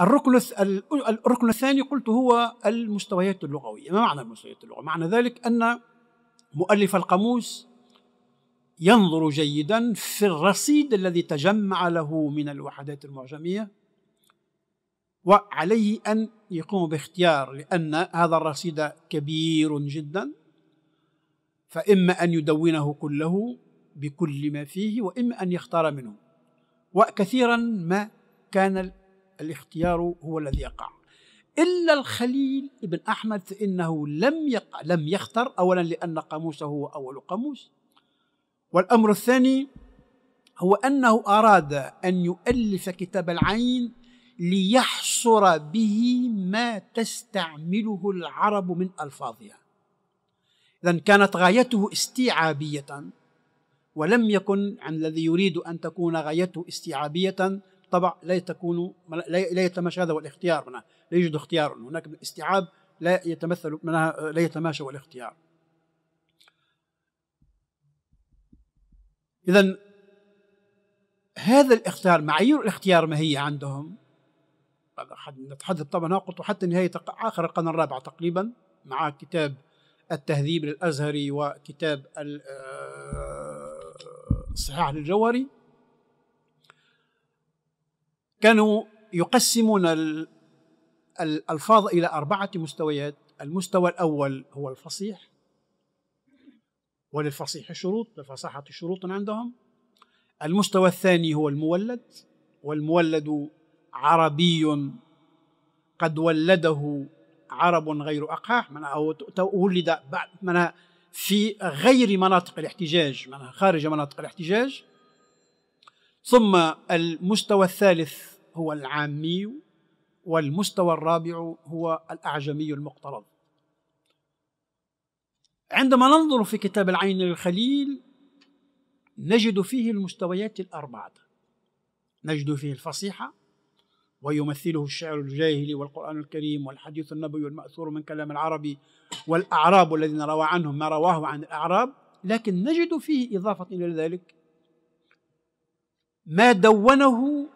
الركن الركن الثاني قلت هو المستويات اللغويه، ما معنى المستويات اللغويه؟ معنى ذلك ان مؤلف القاموس ينظر جيدا في الرصيد الذي تجمع له من الوحدات المعجميه وعليه ان يقوم باختيار لان هذا الرصيد كبير جدا فاما ان يدونه كله بكل ما فيه واما ان يختار منه وكثيرا ما كان الاختيار هو الذي يقع إلا الخليل ابن أحمد فإنه لم يق... لم يختر أولا لأن قاموسه هو أول قاموس والأمر الثاني هو أنه أراد أن يؤلف كتاب العين ليحصر به ما تستعمله العرب من ألفاظها إذا كانت غايته استيعابية ولم يكن عن الذي يريد أن تكون غايته استيعابية طبع لا تكون لا يتماشى هذا والاختيار منها لا يوجد اختيار هناك استيعاب لا يتمثل منها لا يتماشى والاختيار إذا هذا الاختيار معايير الاختيار ما هي عندهم نتحدث طبعا قلت حتى نهاية آخر القرن الرابع تقريبا مع كتاب التهذيب للأزهري وكتاب الصحاح آه، للجوهري كانوا يقسمون الألفاظ إلى أربعة مستويات المستوى الأول هو الفصيح وللفصيح شروط للفصاحة شروط عندهم المستوى الثاني هو المولد والمولد عربي قد ولده عرب غير أقاح من أو ولد بعد من في غير مناطق الاحتجاج من خارج مناطق الاحتجاج ثم المستوى الثالث هو العامي والمستوى الرابع هو الأعجمي المقترض عندما ننظر في كتاب العين للخليل نجد فيه المستويات الأربعة نجد فيه الفصيحة ويمثله الشعر الجاهلي والقرآن الكريم والحديث النبوي المأثور من كلام العربي والأعراب الذين روى عنهم ما رواه عن الأعراب لكن نجد فيه إضافة إلى ذلك ما دونه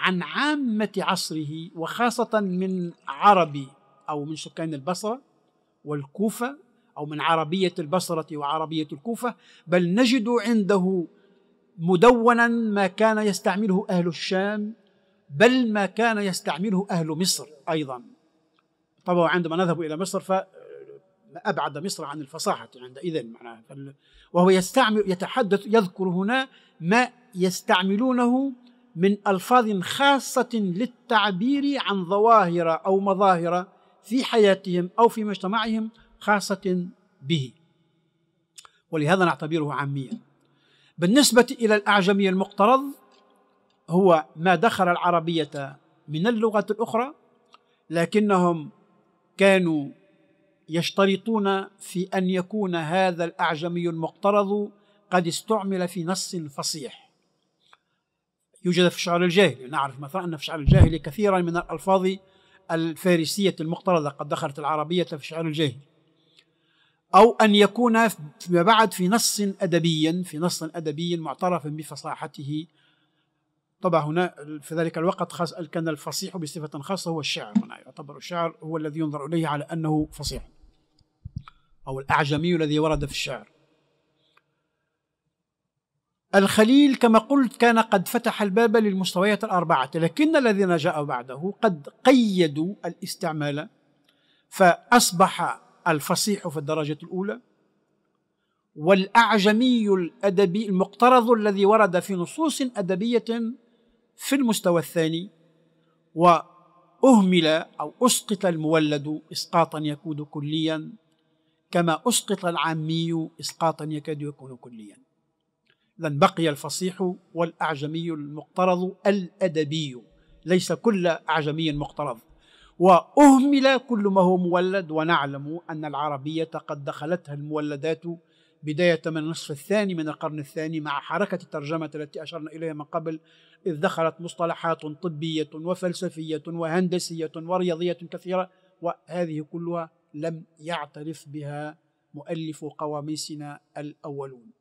عن عامة عصره وخاصة من عربي أو من سكان البصرة والكوفة أو من عربية البصرة وعربية الكوفة بل نجد عنده مدونا ما كان يستعمله أهل الشام بل ما كان يستعمله أهل مصر أيضا طبعا عندما نذهب إلى مصر فأبعد مصر عن الفصاحة عندئذ معناها وهو يستعمل يتحدث يذكر هنا ما يستعملونه من الفاظ خاصه للتعبير عن ظواهر او مظاهر في حياتهم او في مجتمعهم خاصه به ولهذا نعتبره عاميا بالنسبه الى الاعجمي المقترض هو ما دخل العربيه من اللغه الاخرى لكنهم كانوا يشترطون في ان يكون هذا الاعجمي المقترض قد استعمل في نص فصيح يوجد في الشعر الجاهلي نعرف مثلا أن في الشعر الجاهلي كثيرا من الألفاظ الفارسية المقترضة قد دخلت العربية في الشعر الجاهلي أو أن يكون فيما بعد في نص أدبي في نص أدبي معترف بفصاحته طبعا هنا في ذلك الوقت خاص كان الفصيح بصفة خاصة هو الشعر هنا يعتبر الشعر هو الذي ينظر إليه على أنه فصيح أو الأعجمي الذي ورد في الشعر الخليل كما قلت كان قد فتح الباب للمستويات الأربعة لكن الذين جاءوا بعده قد قيدوا الاستعمال فأصبح الفصيح في الدرجة الأولى والأعجمي الأدبي المقترض الذي ورد في نصوص أدبية في المستوى الثاني وأهمل أو أسقط المولد إسقاطا يكون كليا كما أسقط العامي إسقاطا يكاد يكون كليا لن بقي الفصيح والأعجمي المقترض الأدبي ليس كل أعجمي مقترض وأهمل كل ما هو مولد ونعلم أن العربية قد دخلتها المولدات بداية من النصف الثاني من القرن الثاني مع حركة الترجمة التي أشرنا إليها من قبل إذ دخلت مصطلحات طبية وفلسفية وهندسية ورياضية كثيرة وهذه كلها لم يعترف بها مؤلف قواميسنا الأولون